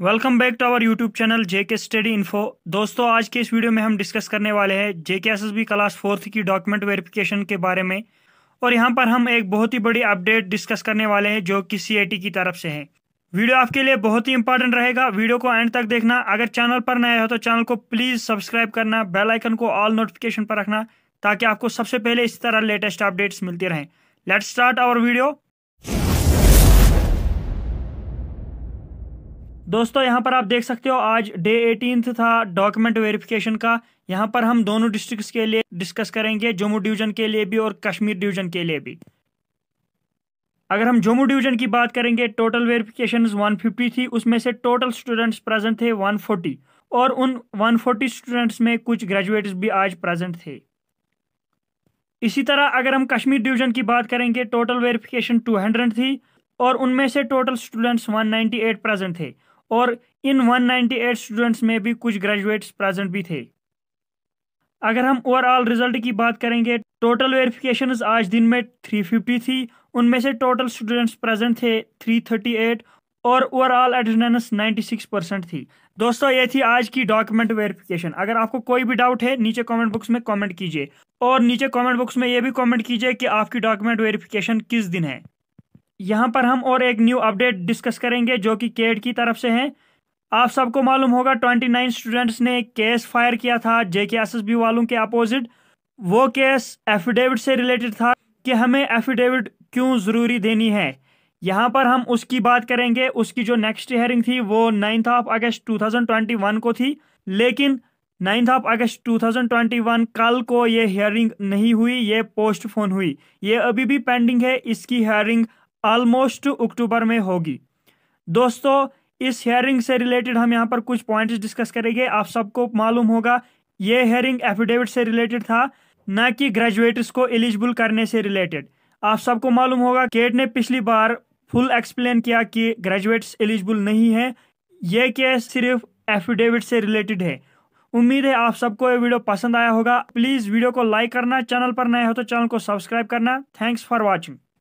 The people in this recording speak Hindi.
welcome back to our YouTube channel JK study info दोस्तों आज के इस वीडियो में हम डिस्कस करने वाले हैं जेके बी क्लास फोर्थ की डॉक्यूमेंट वेरिफिकेशन के बारे में और यहां पर हम एक बहुत ही बड़ी अपडेट डिस्कस करने वाले हैं जो कि टी की तरफ से है वीडियो आपके लिए बहुत ही इंपॉर्टेंट रहेगा वीडियो को एंड तक देखना अगर चैनल पर नया हो तो चैनल को प्लीज़ सब्सक्राइब करना बेलाइकन को ऑल नोटिफिकेशन पर रखना ताकि आपको सबसे पहले इस तरह लेटेस्ट अपडेट्स मिलती रहें लेट स्टार्ट आवर वीडियो दोस्तों यहाँ पर आप देख सकते हो आज डे एटीन था डॉक्यूमेंट वेरिफिकेशन का यहाँ पर हम दोनों डिस्ट्रिक्ट्स के लिए डिस्कस करेंगे जम्मू डिवीजन के लिए भी और कश्मीर डिवीजन के लिए भी अगर हम जम्मू डिवीजन की बात करेंगे टोटल वेरिफिकेशन 150 थी उसमें से टोटल स्टूडेंट्स प्रेजेंट थे 140 और उन 140 स्टूडेंट्स में कुछ ग्रेजुएट्स भी आज प्रेजेंट थे इसी तरह अगर हम कश्मीर डिवीजन की बात करेंगे टोटल वेरिफिकेशन 200 थी और उनमें से टोटल स्टूडेंट्स 198 प्रेजेंट थे और इन 198 स्टूडेंट्स में भी कुछ ग्रेजुएट्स प्रेजेंट भी थे अगर हम ओवरऑल रिजल्ट की बात करेंगे टोटल वेरिफिकेशन आज दिन में 350 थी उनमें से टोटल स्टूडेंट्स प्रेजेंट थे 338 और ओवरऑल अटेंडेंस 96 परसेंट थी दोस्तों ये थी आज की डॉक्यूमेंट वेरिफिकेशन अगर आपको कोई भी डाउट है नीचे कमेंट बॉक्स में कमेंट कीजिए और नीचे कमेंट बॉक्स में ये भी कमेंट कीजिए कि आपकी डॉक्यूमेंट वेरिफिकेशन किस दिन है यहाँ पर हम और एक न्यू अपडेट डिस्कस करेंगे जो कि केड की तरफ से है आप सबको मालूम होगा 29 स्टूडेंट्स ने केस फायर किया था जे के एस एस बी वालों के अपोजिट वो केस एफिडेविट से रिलेटेड था कि हमें एफिडेविट क्यों ज़रूरी देनी है यहाँ पर हम उसकी बात करेंगे उसकी जो नेक्स्ट हेयरिंग थी वो नाइन्थ ऑफ अगस्त वन को थी लेकिन नाइन्थ ऑफ अगस्त 2021 कल को ये हेयरिंग नहीं हुई ये पोस्टफोन हुई ये अभी भी पेंडिंग है इसकी हेयरिंग ऑलमोस्ट अक्टूबर में होगी दोस्तों इस हेयरिंग से रिलेटेड हम यहाँ पर कुछ पॉइंट्स डिस्कस करेंगे आप सबको मालूम होगा ये हेयरिंग एफिडेविट से रिलेटेड था न कि ग्रेजुएट्स को एलिजिबल करने से रिलेटेड आप सबको मालूम होगा केट ने पिछली बार फुल एक्सप्लेन किया कि ग्रेजुएट्स एलिजिबल नहीं है ये केस सिर्फ एफिडेविट से रिलेटेड है उम्मीद है आप सबको ये वीडियो पसंद आया होगा प्लीज़ वीडियो को लाइक करना चैनल पर नए हो तो चैनल को सब्सक्राइब करना थैंक्स फॉर वॉचिंग